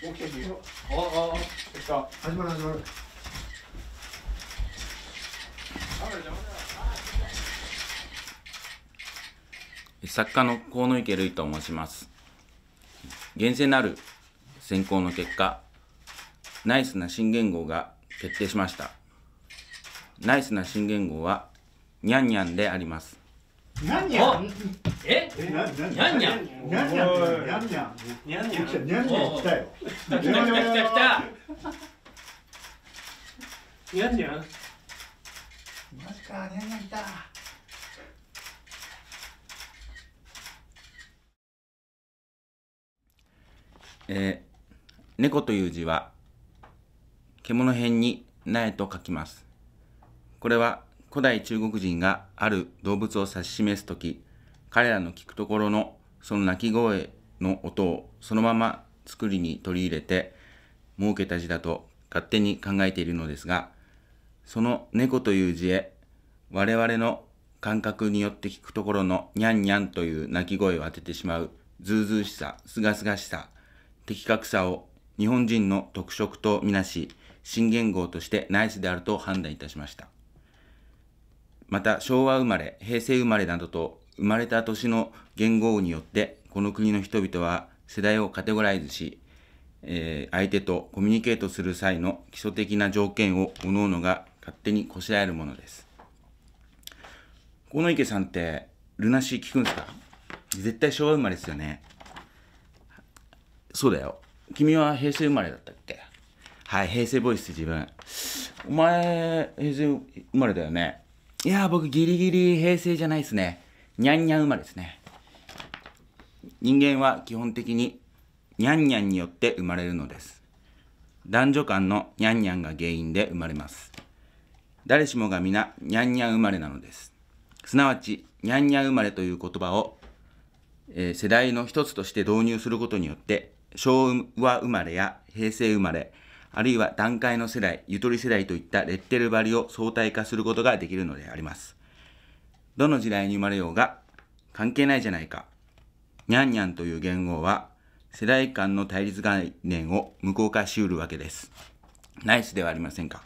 起きてる始まる始まる作家の河野池瑠衣と申します厳正なる選考の結果ナイスな新元号が決定しましたナイスな新元号はにゃんにゃんでありますニャンニャンええなにゃんマジかにゃんにゃん来たえー、猫という字は獣辺に苗と書きますこれは古代中国人がある動物を指し示す時彼らの聞くところのその鳴き声の音をそのまま作りに取り入れて設けた字だと勝手に考えているのですが、その猫という字へ我々の感覚によって聞くところのニャンニャンという鳴き声を当ててしまうズうずうしさ、すがすがしさ、的確さを日本人の特色とみなし、新元号としてナイスであると判断いたしました。また昭和生まれ、平成生まれなどと生まれた年の元号によって、この国の人々は世代をカテゴライズし、えー、相手とコミュニケートする際の基礎的な条件を各々が勝手にこしらえるものです。この池さんって、ルナシー聞くんですか絶対昭和生まれですよね。そうだよ。君は平成生まれだったっけはい、平成ボイス自分。お前、平成生まれだよね。いや、僕ギリギリ平成じゃないっすね。にゃんにゃん馬ですね。人間は基本的ににゃんにゃんによって生まれるのです。男女間のにゃんにゃんが原因で生まれます。誰しもが皆にゃんにゃん生まれなのです。すなわち、にゃんにゃん生まれという言葉を、えー、世代の一つとして導入することによって、昭和生まれや平成生まれ、あるいは団塊の世代、ゆとり世代といったレッテル張りを相対化することができるのであります。どの時代に生まれようが関係ないじゃないか。にゃんにゃんという言語は世代間の対立概念を無効化しうるわけです。ナイスではありませんか。